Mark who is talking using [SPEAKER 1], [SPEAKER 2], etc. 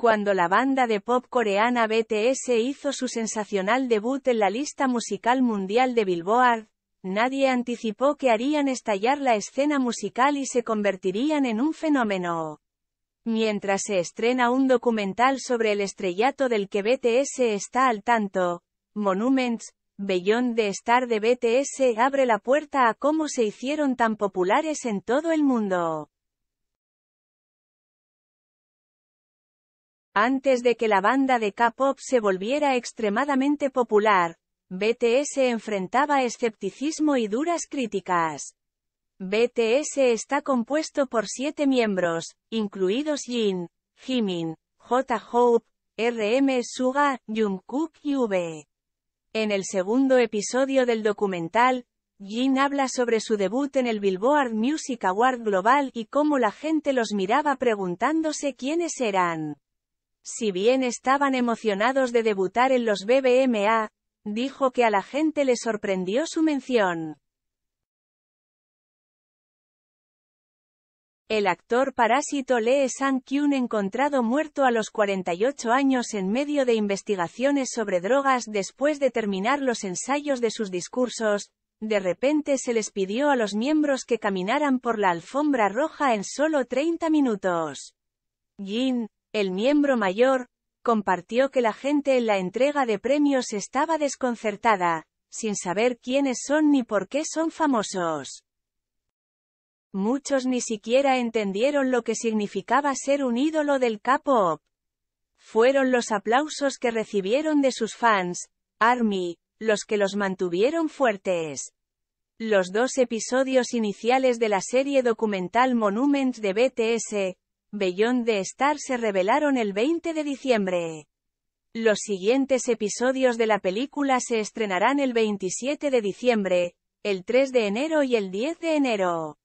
[SPEAKER 1] cuando la banda de pop coreana BTS hizo su sensacional debut en la lista musical mundial de Billboard, nadie anticipó que harían estallar la escena musical y se convertirían en un fenómeno. Mientras se estrena un documental sobre el estrellato del que BTS está al tanto, Monuments, Beyond de Star de BTS abre la puerta a cómo se hicieron tan populares en todo el mundo. Antes de que la banda de K-pop se volviera extremadamente popular, BTS enfrentaba escepticismo y duras críticas. BTS está compuesto por siete miembros, incluidos Jin, Jimin, J. Hope, RM Suga, Jungkook y V. En el segundo episodio del documental, Jin habla sobre su debut en el Billboard Music Award Global y cómo la gente los miraba preguntándose quiénes eran. Si bien estaban emocionados de debutar en los BBMA, dijo que a la gente le sorprendió su mención. El actor parásito Lee Sang-kyun encontrado muerto a los 48 años en medio de investigaciones sobre drogas después de terminar los ensayos de sus discursos, de repente se les pidió a los miembros que caminaran por la alfombra roja en solo 30 minutos. Jin, el miembro mayor, compartió que la gente en la entrega de premios estaba desconcertada, sin saber quiénes son ni por qué son famosos. Muchos ni siquiera entendieron lo que significaba ser un ídolo del K-pop. Fueron los aplausos que recibieron de sus fans, ARMY, los que los mantuvieron fuertes. Los dos episodios iniciales de la serie documental Monuments de BTS, Beyond de Star se revelaron el 20 de diciembre. Los siguientes episodios de la película se estrenarán el 27 de diciembre, el 3 de enero y el 10 de enero.